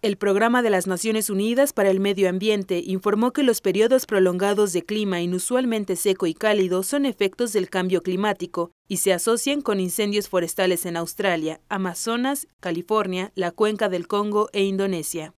El Programa de las Naciones Unidas para el Medio Ambiente informó que los periodos prolongados de clima inusualmente seco y cálido son efectos del cambio climático y se asocian con incendios forestales en Australia, Amazonas, California, la cuenca del Congo e Indonesia.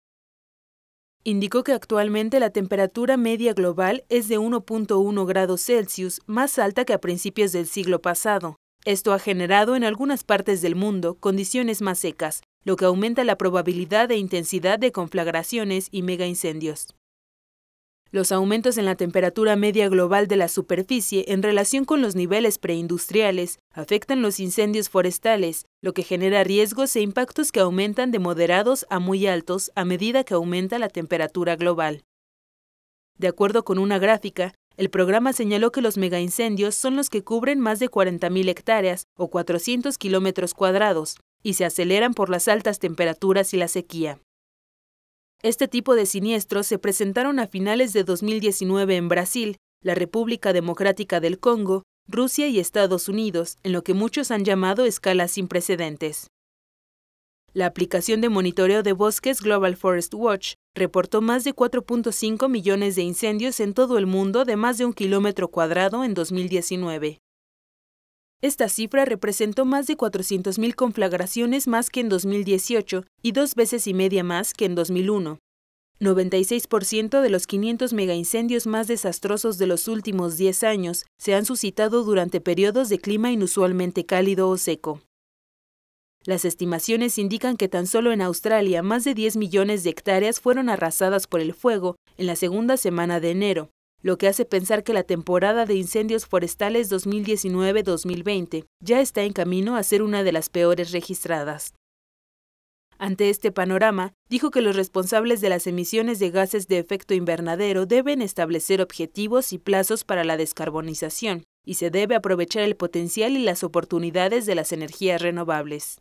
Indicó que actualmente la temperatura media global es de 1.1 grados Celsius, más alta que a principios del siglo pasado. Esto ha generado en algunas partes del mundo condiciones más secas, lo que aumenta la probabilidad e intensidad de conflagraciones y megaincendios. Los aumentos en la temperatura media global de la superficie en relación con los niveles preindustriales afectan los incendios forestales, lo que genera riesgos e impactos que aumentan de moderados a muy altos a medida que aumenta la temperatura global. De acuerdo con una gráfica, el programa señaló que los megaincendios son los que cubren más de 40.000 hectáreas o 400 kilómetros cuadrados y se aceleran por las altas temperaturas y la sequía. Este tipo de siniestros se presentaron a finales de 2019 en Brasil, la República Democrática del Congo, Rusia y Estados Unidos, en lo que muchos han llamado escalas sin precedentes. La aplicación de monitoreo de bosques Global Forest Watch reportó más de 4.5 millones de incendios en todo el mundo de más de un kilómetro cuadrado en 2019. Esta cifra representó más de 400.000 conflagraciones más que en 2018 y dos veces y media más que en 2001. 96% de los 500 megaincendios más desastrosos de los últimos 10 años se han suscitado durante periodos de clima inusualmente cálido o seco. Las estimaciones indican que tan solo en Australia más de 10 millones de hectáreas fueron arrasadas por el fuego en la segunda semana de enero, lo que hace pensar que la temporada de incendios forestales 2019-2020 ya está en camino a ser una de las peores registradas. Ante este panorama, dijo que los responsables de las emisiones de gases de efecto invernadero deben establecer objetivos y plazos para la descarbonización, y se debe aprovechar el potencial y las oportunidades de las energías renovables.